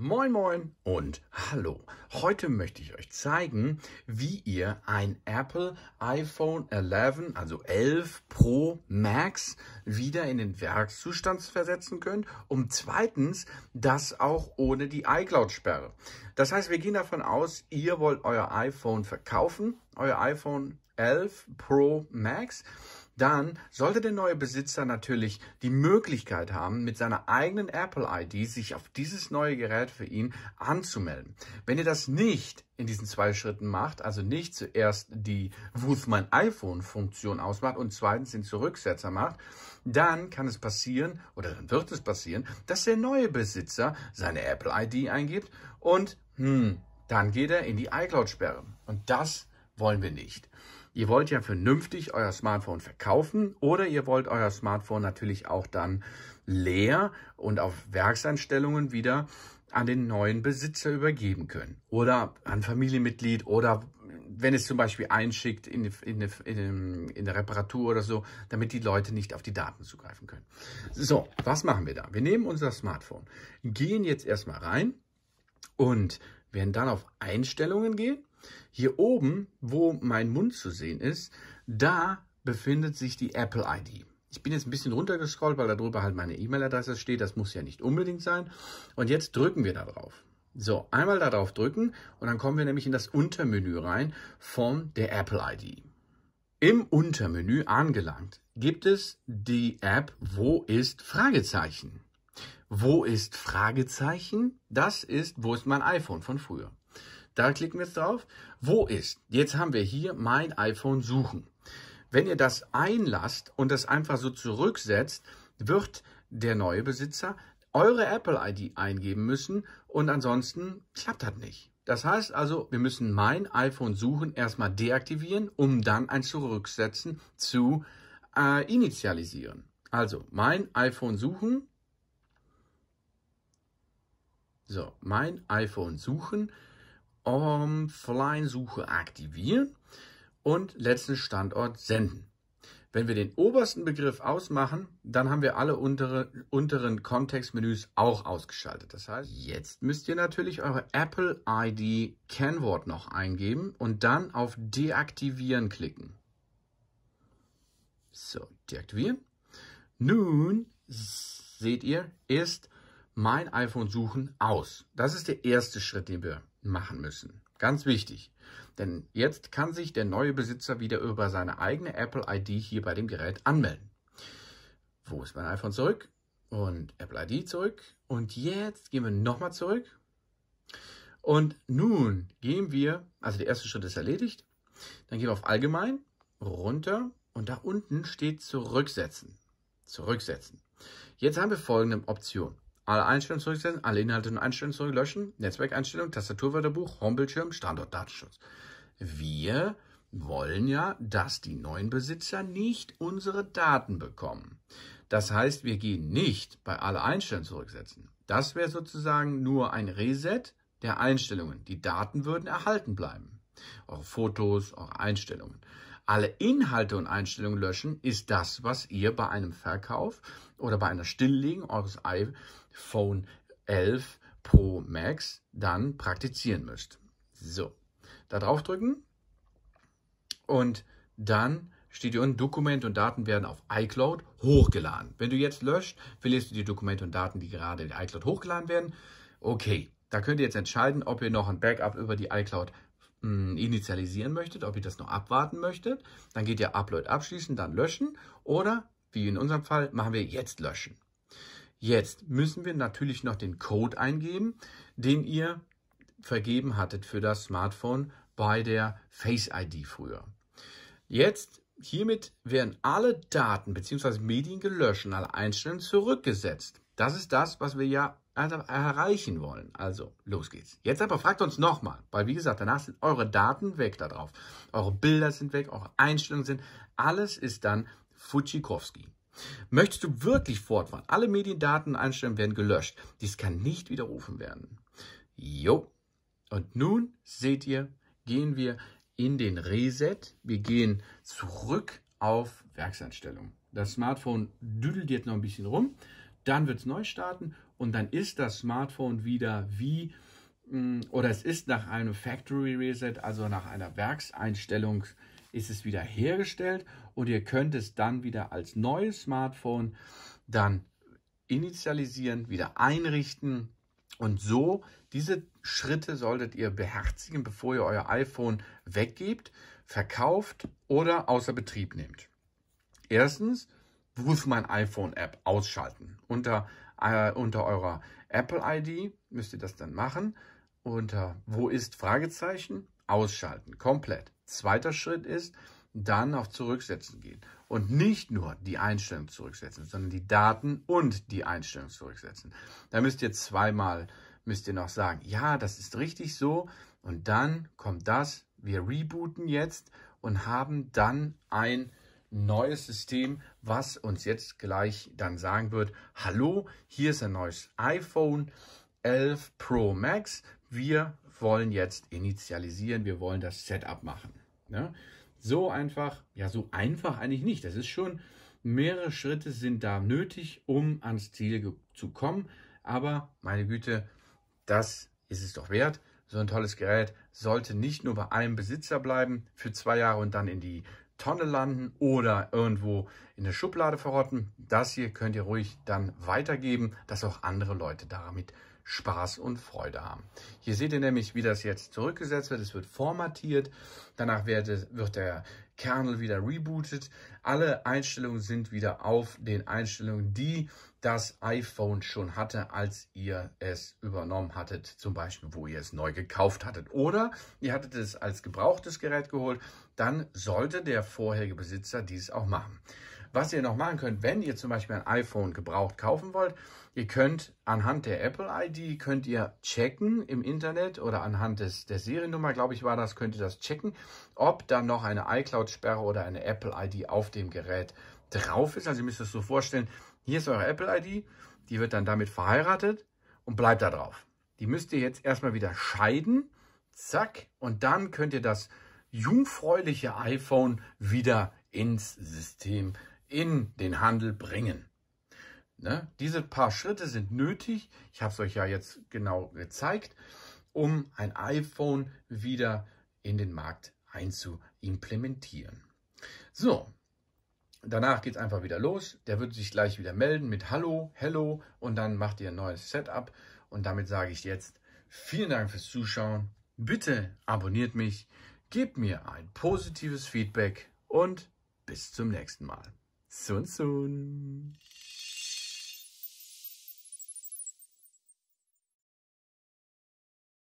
Moin Moin und Hallo. Heute möchte ich euch zeigen, wie ihr ein Apple iPhone 11, also 11 Pro Max, wieder in den Werkszustand versetzen könnt. Und zweitens, das auch ohne die iCloud-Sperre. Das heißt, wir gehen davon aus, ihr wollt euer iPhone verkaufen, euer iPhone 11 Pro Max dann sollte der neue Besitzer natürlich die Möglichkeit haben, mit seiner eigenen Apple-ID sich auf dieses neue Gerät für ihn anzumelden. Wenn ihr das nicht in diesen zwei Schritten macht, also nicht zuerst die Wuf mein iPhone-Funktion ausmacht und zweitens den Zurücksetzer macht, dann kann es passieren oder dann wird es passieren, dass der neue Besitzer seine Apple-ID eingibt und hm, dann geht er in die iCloud-Sperre. Und das wollen wir nicht. Ihr wollt ja vernünftig euer Smartphone verkaufen oder ihr wollt euer Smartphone natürlich auch dann leer und auf Werkseinstellungen wieder an den neuen Besitzer übergeben können oder an Familienmitglied oder wenn es zum Beispiel einschickt in, in, in, in, der Reparatur oder so, damit die Leute nicht auf die Daten zugreifen können. So, was machen wir da? Wir nehmen unser Smartphone, gehen jetzt erstmal rein und werden dann auf Einstellungen gehen hier oben, wo mein Mund zu sehen ist, da befindet sich die Apple ID. Ich bin jetzt ein bisschen runtergescrollt, weil da drüber halt meine E-Mail-Adresse steht. Das muss ja nicht unbedingt sein. Und jetzt drücken wir da drauf. So, einmal darauf drücken und dann kommen wir nämlich in das Untermenü rein von der Apple ID. Im Untermenü angelangt gibt es die App Wo ist Fragezeichen. Wo ist Fragezeichen? Das ist Wo ist mein iPhone von früher. Da klicken wir jetzt drauf. Wo ist? Jetzt haben wir hier mein iPhone suchen. Wenn ihr das einlasst und das einfach so zurücksetzt, wird der neue Besitzer eure Apple-ID eingeben müssen und ansonsten klappt das nicht. Das heißt also, wir müssen mein iPhone suchen erstmal deaktivieren, um dann ein Zurücksetzen zu äh, initialisieren. Also mein iPhone suchen. So, mein iPhone suchen. Offline-Suche aktivieren und letzten Standort senden. Wenn wir den obersten Begriff ausmachen, dann haben wir alle untere, unteren Kontextmenüs auch ausgeschaltet. Das heißt, jetzt müsst ihr natürlich eure Apple ID Kennwort noch eingeben und dann auf Deaktivieren klicken. So, deaktivieren. Nun seht ihr, ist mein iPhone suchen aus. Das ist der erste Schritt, den wir machen müssen. Ganz wichtig. Denn jetzt kann sich der neue Besitzer wieder über seine eigene Apple ID hier bei dem Gerät anmelden. Wo ist mein iPhone zurück? Und Apple ID zurück. Und jetzt gehen wir nochmal zurück. Und nun gehen wir, also der erste Schritt ist erledigt. Dann gehen wir auf Allgemein, runter und da unten steht Zurücksetzen. Zurücksetzen. Jetzt haben wir folgende Option. Alle Einstellungen zurücksetzen, alle Inhalte und Einstellungen zurücklöschen, Netzwerkeinstellungen, Tastaturwörterbuch, Homebildschirm, Standort Datenschutz. Wir wollen ja, dass die neuen Besitzer nicht unsere Daten bekommen. Das heißt, wir gehen nicht bei alle Einstellungen zurücksetzen. Das wäre sozusagen nur ein Reset der Einstellungen. Die Daten würden erhalten bleiben. Eure Fotos, eure Einstellungen. Alle Inhalte und Einstellungen löschen ist das, was ihr bei einem Verkauf oder bei einer Stilllegung eures iPhone 11 Pro Max dann praktizieren müsst. So, da drauf drücken und dann steht hier unten, Dokumente und Daten werden auf iCloud hochgeladen. Wenn du jetzt löscht, verlierst du die Dokumente und Daten, die gerade in iCloud hochgeladen werden. Okay, da könnt ihr jetzt entscheiden, ob ihr noch ein Backup über die iCloud mh, hm, initialisieren möchtet, ob ihr das noch abwarten möchtet. Dann geht ihr Upload abschließen, dann löschen oder, wie in unserem Fall, machen wir jetzt löschen. Jetzt müssen wir natürlich noch den Code eingeben, den ihr vergeben hattet für das Smartphone bei der Face ID früher. Jetzt hiermit werden alle Daten bzw. Medien gelöscht und alle Einstellungen zurückgesetzt. Das ist das, was wir ja also erreichen wollen. Also, los geht's. Jetzt aber fragt uns nochmal, weil wie gesagt, danach sind eure Daten weg da drauf. Eure Bilder sind weg, eure Einstellungen sind, alles ist dann Futschikowski. Möchtest du wirklich fortfahren? Alle Mediendaten und Einstellungen werden gelöscht. Dies kann nicht widerrufen werden. Jo. Und nun seht ihr, gehen wir in den Reset. Wir gehen zurück auf Werkseinstellungen. Das Smartphone düdelt jetzt noch ein bisschen rum. Dann wird es neu starten und dann ist das Smartphone wieder wie mm, oder es ist nach einem Factory Reset, also nach einer Werkseinstellung ist es wieder hergestellt und ihr könnt es dann wieder als neues Smartphone dann initialisieren, wieder einrichten und so diese Schritte solltet ihr beherzigen, bevor ihr euer iPhone weggebt, verkauft oder außer Betrieb nehmt. Erstens, Ruf mein iPhone App ausschalten. Unter, äh, unter eurer Apple ID müsst ihr das dann machen. Unter Wo ist Fragezeichen ausschalten, komplett. Zweiter Schritt ist, dann auf Zurücksetzen gehen. Und nicht nur die Einstellung zurücksetzen, sondern die Daten und die Einstellung zurücksetzen. Da müsst ihr zweimal, müsst ihr noch sagen, ja, das ist richtig so. Und dann kommt das, wir rebooten jetzt und haben dann ein neues System, was uns jetzt gleich dann sagen wird, hallo, hier ist ein neues iPhone 11 Pro Max. Wir wollen jetzt initialisieren, wir wollen das Setup machen. Ne? So einfach, ja, so einfach eigentlich nicht. Das ist schon, mehrere Schritte sind da nötig, um ans Ziel zu kommen. Aber meine Güte, das ist es doch wert. So ein tolles Gerät sollte nicht nur bei einem Besitzer bleiben für zwei Jahre und dann in die Tonne landen oder irgendwo in der Schublade verrotten. Das hier könnt ihr ruhig dann weitergeben, dass auch andere Leute damit Spaß und Freude haben. Hier seht ihr nämlich, wie das jetzt zurückgesetzt wird. Es wird formatiert. Danach wird, wird der Kernel wieder rebootet. Alle Einstellungen sind wieder auf den Einstellungen, die das iPhone schon hatte, als ihr es übernommen hattet. Zum Beispiel, wo ihr es neu gekauft hattet. Oder ihr hattet es als gebrauchtes Gerät geholt. Dann sollte der vorherige Besitzer dies auch machen. Was ihr noch machen könnt, wenn ihr zum Beispiel ein iPhone gebraucht kaufen wollt, ihr könnt anhand der Apple ID, könnt ihr checken im Internet oder anhand des, der Seriennummer, glaube ich war das, könnt ihr das checken, ob dann noch eine iCloud-Sperre oder eine Apple ID auf dem Gerät drauf ist. Also ihr müsst es so vorstellen, hier ist eure Apple ID, die wird dann damit verheiratet und bleibt da drauf. Die müsst ihr jetzt erstmal wieder scheiden, zack, und dann könnt ihr das jungfräuliche iPhone wieder ins System in den Handel bringen. Ne? Diese paar Schritte sind nötig. Ich habe es euch ja jetzt genau gezeigt, um ein iPhone wieder in den Markt einzuimplementieren. So, danach geht es einfach wieder los. Der wird sich gleich wieder melden mit Hallo, Hello und dann macht ihr ein neues Setup. Und damit sage ich jetzt vielen Dank fürs Zuschauen. Bitte abonniert mich, gebt mir ein positives Feedback und bis zum nächsten Mal. soon soon